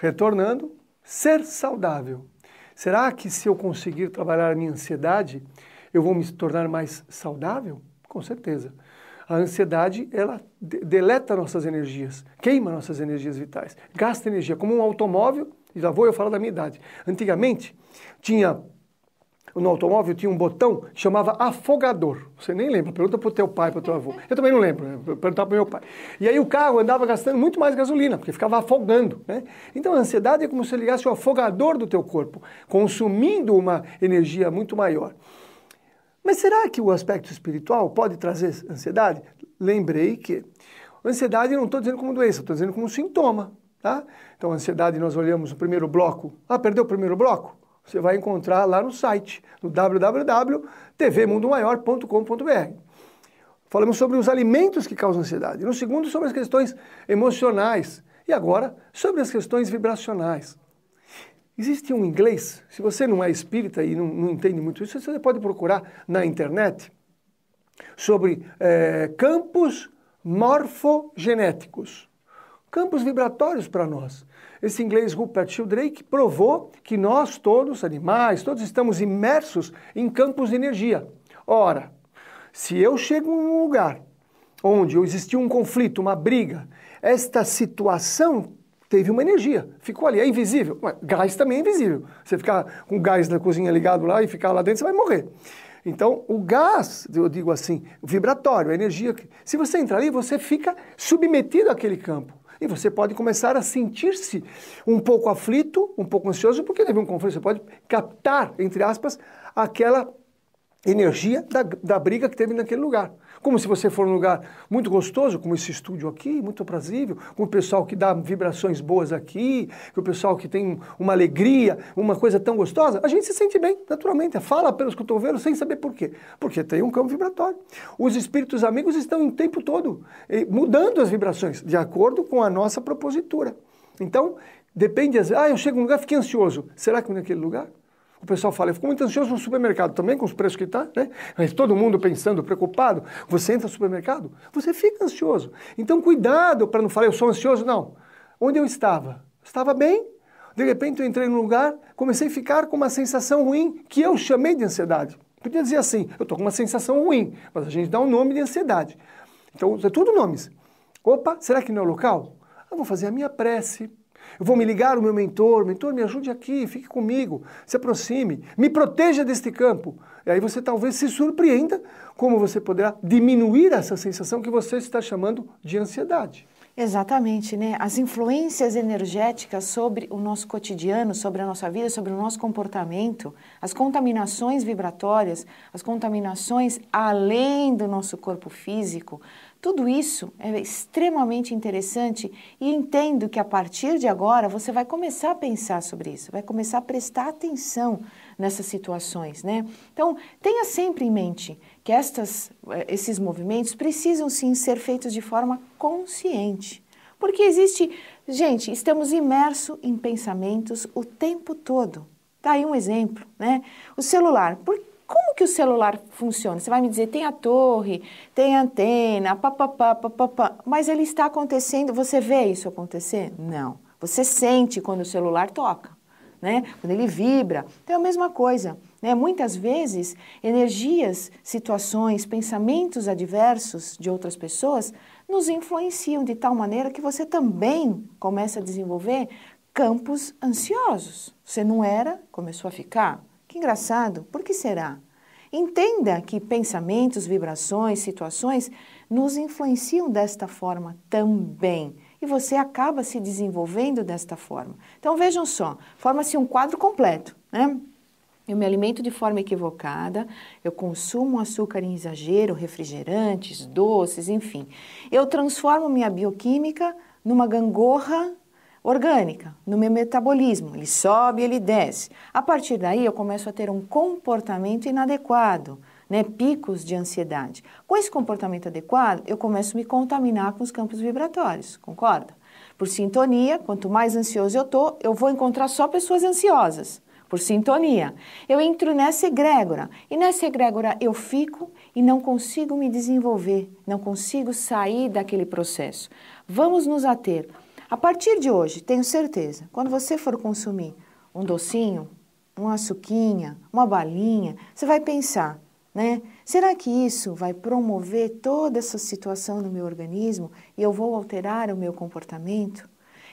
Retornando, ser saudável. Será que se eu conseguir trabalhar a minha ansiedade, eu vou me tornar mais saudável? Com certeza. A ansiedade, ela deleta nossas energias, queima nossas energias vitais, gasta energia, como um automóvel, e já vou eu falar da minha idade. Antigamente, tinha no automóvel tinha um botão que chamava afogador. Você nem lembra, pergunta para o teu pai, para o teu avô. Eu também não lembro, perguntar para meu pai. E aí o carro andava gastando muito mais gasolina, porque ficava afogando. Né? Então a ansiedade é como se ligasse o afogador do teu corpo, consumindo uma energia muito maior. Mas será que o aspecto espiritual pode trazer ansiedade? Lembrei que ansiedade não estou dizendo como doença, estou dizendo como sintoma. Tá? Então, ansiedade nós olhamos o primeiro bloco. Ah, perdeu o primeiro bloco? Você vai encontrar lá no site, no www.tvmundomaior.com.br. Falamos sobre os alimentos que causam ansiedade. No segundo, sobre as questões emocionais. E agora, sobre as questões vibracionais. Existe um inglês, se você não é espírita e não, não entende muito isso, você pode procurar na internet sobre é, campos morfogenéticos campos vibratórios para nós. Esse inglês Rupert Sheldrake provou que nós todos, animais, todos estamos imersos em campos de energia. Ora, se eu chego em um lugar onde existiu um conflito, uma briga, esta situação teve uma energia, ficou ali, é invisível. Mas gás também é invisível. Você ficar com o gás na cozinha ligado lá e ficar lá dentro, você vai morrer. Então, o gás, eu digo assim, vibratório, a energia. Se você entrar ali, você fica submetido àquele campo. E você pode começar a sentir-se um pouco aflito, um pouco ansioso, porque teve um conflito. Você pode captar, entre aspas, aquela energia da, da briga que teve naquele lugar. Como se você for um lugar muito gostoso, como esse estúdio aqui, muito aprazível, com o pessoal que dá vibrações boas aqui, com o pessoal que tem uma alegria, uma coisa tão gostosa, a gente se sente bem, naturalmente. Fala pelos cotovelos sem saber por quê. Porque tem um campo vibratório. Os espíritos amigos estão o tempo todo eh, mudando as vibrações, de acordo com a nossa propositura. Então, depende. Ah, eu chego num lugar, fiquei ansioso. Será que naquele lugar o pessoal fala, eu fico muito ansioso no supermercado também, com os preços que está, né? Mas todo mundo pensando, preocupado. Você entra no supermercado, você fica ansioso. Então, cuidado para não falar, eu sou ansioso. Não. Onde eu estava? Estava bem. De repente, eu entrei num lugar, comecei a ficar com uma sensação ruim, que eu chamei de ansiedade. Podia dizer assim, eu estou com uma sensação ruim, mas a gente dá um nome de ansiedade. Então, é tudo nomes. Opa, será que não é o local? Eu ah, vou fazer a minha prece, eu vou me ligar ao meu mentor, mentor, me ajude aqui, fique comigo, se aproxime, me proteja deste campo. E aí você talvez se surpreenda como você poderá diminuir essa sensação que você está chamando de ansiedade. Exatamente, né? As influências energéticas sobre o nosso cotidiano, sobre a nossa vida, sobre o nosso comportamento, as contaminações vibratórias, as contaminações além do nosso corpo físico, tudo isso é extremamente interessante e entendo que a partir de agora você vai começar a pensar sobre isso, vai começar a prestar atenção nessas situações, né? Então, tenha sempre em mente que estas, eh, esses movimentos precisam sim ser feitos de forma consciente. Porque existe, gente, estamos imersos em pensamentos o tempo todo. Tá aí um exemplo, né? O celular. Por, como que o celular funciona? Você vai me dizer, tem a torre, tem a antena, papapá, papapá. Mas ele está acontecendo, você vê isso acontecer? Não. Você sente quando o celular toca, né? Quando ele vibra. Então é a mesma coisa. Né? Muitas vezes, energias, situações, pensamentos adversos de outras pessoas nos influenciam de tal maneira que você também começa a desenvolver campos ansiosos. Você não era, começou a ficar. Que engraçado, por que será? Entenda que pensamentos, vibrações, situações nos influenciam desta forma também. E você acaba se desenvolvendo desta forma. Então vejam só, forma-se um quadro completo, né? eu me alimento de forma equivocada, eu consumo açúcar em exagero, refrigerantes, doces, enfim. Eu transformo minha bioquímica numa gangorra orgânica, no meu metabolismo. Ele sobe, ele desce. A partir daí, eu começo a ter um comportamento inadequado. Né, picos de ansiedade. Com esse comportamento adequado, eu começo a me contaminar com os campos vibratórios, concorda? Por sintonia, quanto mais ansioso eu tô, eu vou encontrar só pessoas ansiosas por sintonia. Eu entro nessa egrégora e nessa egrégora eu fico e não consigo me desenvolver, não consigo sair daquele processo. Vamos nos ater. A partir de hoje, tenho certeza, quando você for consumir um docinho, uma açuquinha, uma balinha, você vai pensar, né? Será que isso vai promover toda essa situação no meu organismo e eu vou alterar o meu comportamento?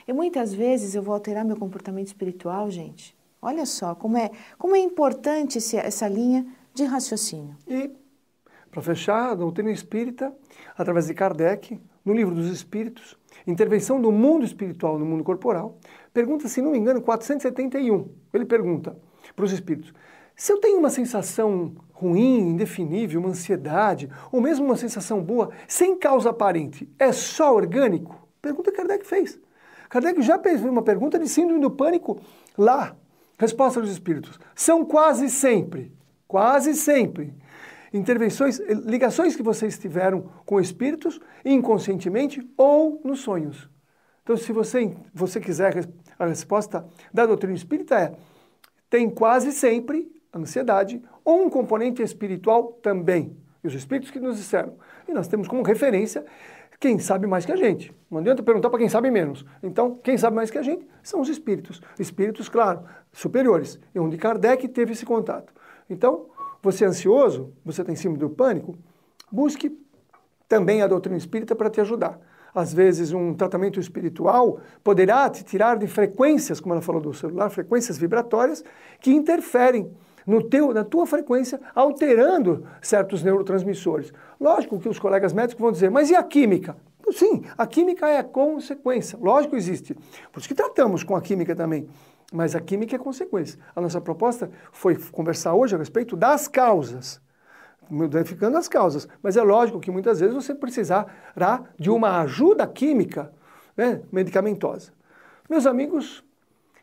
E muitas vezes eu vou alterar meu comportamento espiritual, gente. Olha só como é, como é importante esse, essa linha de raciocínio. E, para fechar, a doutrina espírita, através de Kardec, no livro dos Espíritos, Intervenção do Mundo Espiritual no Mundo Corporal, pergunta, se não me engano, 471. Ele pergunta para os espíritos: se eu tenho uma sensação ruim, indefinível, uma ansiedade, ou mesmo uma sensação boa, sem causa aparente, é só orgânico? Pergunta que Kardec fez. Kardec já fez uma pergunta de síndrome do pânico lá, Resposta dos espíritos. São quase sempre, quase sempre, intervenções, ligações que vocês tiveram com espíritos, inconscientemente ou nos sonhos. Então, se você, você quiser a resposta da doutrina espírita é: tem quase sempre ansiedade ou um componente espiritual também. E os espíritos que nos disseram. E nós temos como referência quem sabe mais que a gente. Não adianta perguntar para quem sabe menos. Então, quem sabe mais que a gente são os espíritos. Espíritos, claro, superiores. E onde Kardec teve esse contato. Então, você é ansioso, você tem tá cima do pânico, busque também a doutrina espírita para te ajudar. Às vezes, um tratamento espiritual poderá te tirar de frequências, como ela falou do celular, frequências vibratórias que interferem no teu, na tua frequência, alterando certos neurotransmissores. Lógico que os colegas médicos vão dizer, mas e a química? Sim, a química é a consequência, lógico existe. Por isso que tratamos com a química também. Mas a química é consequência. A nossa proposta foi conversar hoje a respeito das causas, modificando as causas. Mas é lógico que muitas vezes você precisará de uma ajuda química né, medicamentosa. Meus amigos,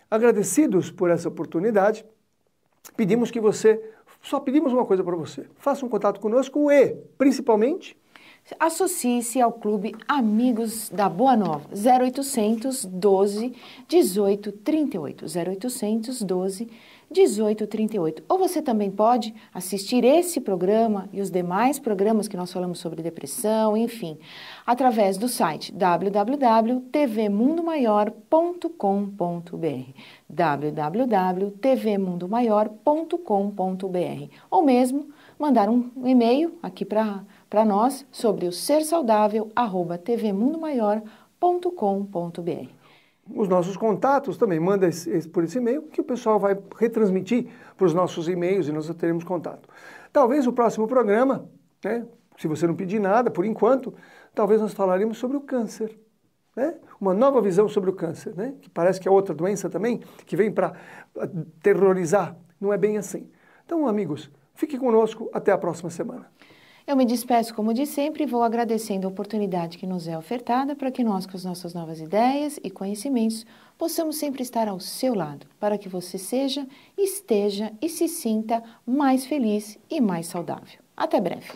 agradecidos por essa oportunidade, pedimos que você, só pedimos uma coisa para você, faça um contato conosco e, principalmente, associe-se ao clube Amigos da Boa Nova, 0800 12 18 38, 0800 12 18 38. Ou você também pode assistir esse programa e os demais programas que nós falamos sobre depressão, enfim, através do site www.tvmundomaior.com.br www.tvmundomaior.com.br ou mesmo mandar um e-mail aqui para para nós sobre o ser saudável, arroba tvmundomaior.com.br. Os nossos contatos também, manda por esse e-mail que o pessoal vai retransmitir para os nossos e-mails e nós teremos contato. Talvez o próximo programa, né, se você não pedir nada por enquanto, talvez nós falaremos sobre o câncer. Né? Uma nova visão sobre o câncer, né? que parece que é outra doença também, que vem para terrorizar. Não é bem assim. Então, amigos, fique conosco até a próxima semana. Eu me despeço, como de sempre, e vou agradecendo a oportunidade que nos é ofertada para que nós, com as nossas novas ideias e conhecimentos, possamos sempre estar ao seu lado, para que você seja, esteja e se sinta mais feliz e mais saudável. Até breve!